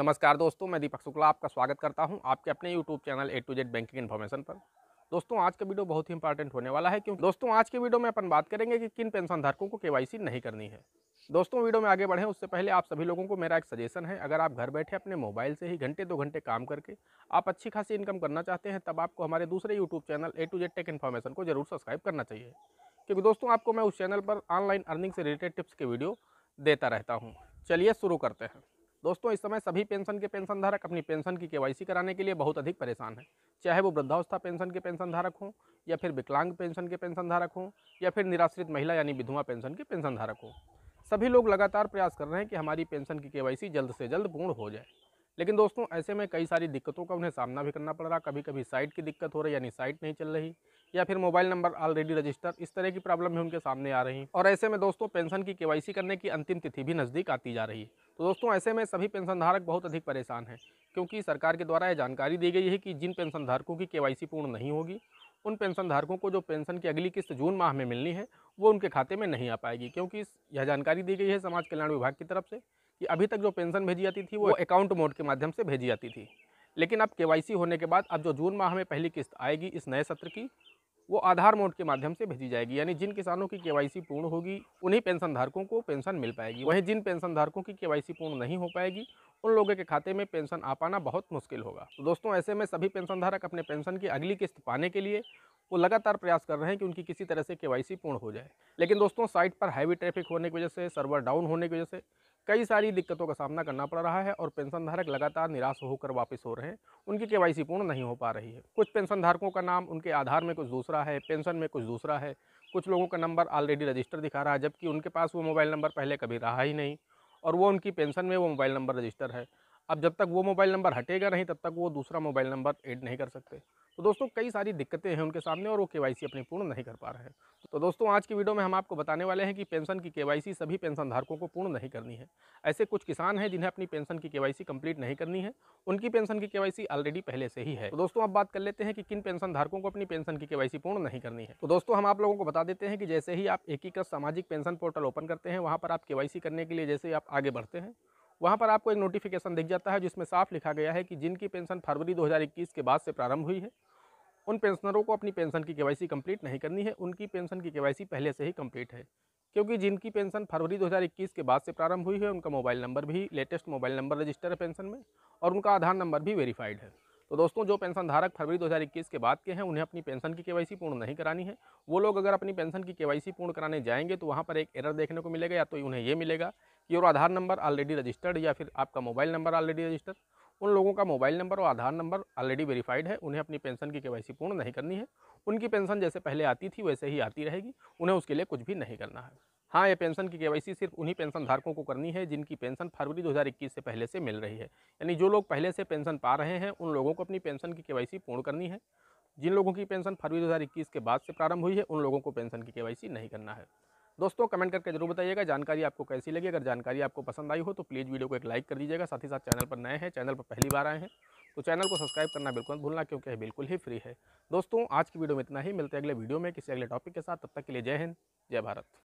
नमस्कार दोस्तों मैं दीपक शुक्ला आपका स्वागत करता हूं आपके अपने YouTube channel A to Z banking information पर दोस्तों आज का वीडियो बहुत ही इंपॉर्टेंट होने वाला है क्योंकि दोस्तों आज के वीडियो में अपन बात करेंगे कि किन पेंशन धारकों को के नहीं करनी है दोस्तों वीडियो में आगे बढ़ें उससे पहले आप सभी लोगों को मेरा एक सजेशन है अगर आप घर बैठे अपने मोबाइल से ही घंटे दो घंटे काम करके आप अच्छी खासी इनकम करना चाहते हैं तब आपको हमारे दूसरे YouTube channel A to Z tech information को जरूर सब्सक्राइब करना चाहिए क्योंकि दोस्तों आपको मैं उस चैनल पर ऑनलाइन अर्निंग से रिलेटेड टिप्स के वीडियो देता रहता हूँ चलिए शुरू करते हैं दोस्तों इस समय सभी पेंशन के पेंशन धारक अपनी पेंशन की केवाईसी कराने के लिए बहुत अधिक परेशान हैं चाहे वो वृद्धावस्था पेंशन के पेंशन धारक हों या फिर विकलांग पेंशन के पेंशन धारक हों या फिर निराश्रित महिला यानी विधवा पेंशन के पेंशन धारक हों सभी लोग लगातार प्रयास कर रहे हैं कि हमारी पेंशन की के जल्द से जल्द पूर्ण हो जाए लेकिन दोस्तों ऐसे में कई सारी दिक्कतों का उन्हें सामना भी करना पड़ रहा कभी कभी साइट की दिक्कत हो रही यानी साइट नहीं चल रही या फिर मोबाइल नंबर ऑलरेडी रजिस्टर इस तरह की प्रॉब्लम भी उनके सामने आ रही और ऐसे में दोस्तों पेंशन की के करने की अंतिम तिथि भी नज़दीक आती जा रही है तो दोस्तों ऐसे में सभी पेंशनधारक बहुत अधिक परेशान हैं क्योंकि सरकार के द्वारा यह जानकारी दी गई है कि जिन पेंशनधारकों की के पूर्ण नहीं होगी उन पेंशनधारकों को जो पेंशन की अगली किस्त जून माह में मिलनी है वो उनके खाते में नहीं आ पाएगी क्योंकि यह जानकारी दी गई है समाज कल्याण विभाग की तरफ से कि अभी तक जो पेंशन भेजी जाती थी वो अकाउंट मोड के माध्यम से भेजी जाती थी लेकिन अब के होने के बाद अब जो जून माह में पहली किस्त आएगी इस नए सत्र की वो आधार मोड के माध्यम से भेजी जाएगी यानी जिन किसानों की के पूर्ण होगी उन्हीं पेंशनधारकों को पेंशन मिल पाएगी वहीं जिन पेंशनधारकों की के पूर्ण नहीं हो पाएगी उन लोगों के खाते में पेंशन आ पाना बहुत मुश्किल होगा तो दोस्तों ऐसे में सभी पेंशनधारक अपने पेंशन की अगली किस्त पाने के लिए वो लगातार प्रयास कर रहे हैं कि उनकी किसी तरह से के पूर्ण हो जाए लेकिन दोस्तों साइट पर हैवी ट्रैफिक होने की वजह से सर्वर डाउन होने की वजह से कई सारी दिक्कतों का सामना करना पड़ रहा है और पेंशनधारक लगातार निराश होकर वापस हो रहे हैं उनकी के पूर्ण नहीं हो पा रही है कुछ पेंशनधारकों का नाम उनके आधार में कुछ दूसरा है पेंशन में कुछ दूसरा है कुछ लोगों का नंबर ऑलरेडी रजिस्टर दिखा रहा है जबकि उनके पास वो मोबाइल नंबर पहले कभी रहा ही नहीं और वो उनकी पेंशन में वो मोबाइल नंबर रजिस्टर है अब जब तक वो मोबाइल नंबर हटेगा नहीं तब तक वो दूसरा मोबाइल नंबर ऐड नहीं कर सकते तो दोस्तों कई सारी दिक्कतें हैं उनके सामने और वो के अपनी पूर्ण नहीं कर पा रहे हैं तो दोस्तों आज की वीडियो में हम आपको बताने वाले हैं कि पेंशन की के सभी पेंशन धारकों को पूर्ण नहीं करनी है ऐसे कुछ किसान हैं जिन्हें अपनी पेंशन की के कंप्लीट नहीं करनी है उनकी पेंशन की के ऑलरेडी पहले से ही है तो दोस्तों आप बात कर लेते हैं कि किन पेंशन धारकों को अपनी पेंशन की के पूर्ण नहीं करनी है तो दोस्तों हम आप लोगों को बता देते हैं कि जैसे ही आप एकीकृत सामाजिक पेंशन पोर्टल ओपन करते हैं वहाँ पर आप के करने के लिए जैसे आप आगे बढ़ते हैं वहाँ पर आपको एक नोटिफिकेशन दिख जाता है जिसमें साफ लिखा गया है कि जिनकी पेंशन फरवरी 2021 के बाद से प्रारंभ हुई है उन पेंशनरों को अपनी पेंशन की केवाईसी कंप्लीट नहीं करनी है उनकी पेंशन की केवाईसी पहले से ही कंप्लीट है क्योंकि जिनकी पेंशन फरवरी 2021 के बाद से प्रारंभ हुई है उनका मोबाइल नंबर भी लेटेस्ट मोबाइल नंबर रजिस्टर है पेंशन में और उनका आधार नंबर भी वेरीफाइड है तो दोस्तों जो पेंशन धारक फरवरी 2021 के बाद के हैं उन्हें अपनी पेंशन की केवाईसी पूर्ण नहीं करानी है वो लोग अगर अपनी पेंशन की केवाईसी पूर्ण कराने जाएंगे तो वहाँ पर एक एरर देखने को मिलेगा या तो उन्हें ये मिलेगा कि और आधार नंबर ऑलरेडी रजिस्टर्ड या फिर आपका मोबाइल नंबर ऑलरेडी रजिस्टर्ड उन लोगों का मोबाइल नंबर और आधार नंबर ऑलरेडी वेरीफाइड है उन्हें अपनी पेंशन की केवाईसी पूर्ण नहीं करनी है उनकी पेंशन जैसे पहले आती थी वैसे ही आती रहेगी उन्हें उसके लिए कुछ भी नहीं करना है हाँ यह पेंशन की केवाईसी सिर्फ उन्हीं पेंशन धारकों को करनी है जिनकी पेंशन फरवरी 2021 से पहले से मिल रही है यानी जो लोग पहले से पेंशन पा रहे हैं उन लोगों को अपनी पेंशन की केवाईसी पूर्ण करनी है जिन लोगों की पेंशन फरवरी 2021 के बाद से प्रारंभ हुई है उन लोगों को पेंशन की केवाईसी नहीं करना है दोस्तों कमेंट करके जरूर बताइएगा जानकारी आपको कैसी लगी अगर जानकारी आपको पसंद आई हो तो प्लीज़ वीडियो को एक लाइक कर दीजिएगा साथ ही साथ चैनल पर नए हैं चैनल पर पहली बार आए हैं तो चैनल को सब्सक्राइब करना बिल्कुल मत भूलना क्योंकि बिल्कुल ही फ्री है दोस्तों आज की वीडियो में इतना ही मिलते हैं अगले वीडियो में किसी अगले टॉपिक के साथ तब तक के लिए जय हिंद जय भारत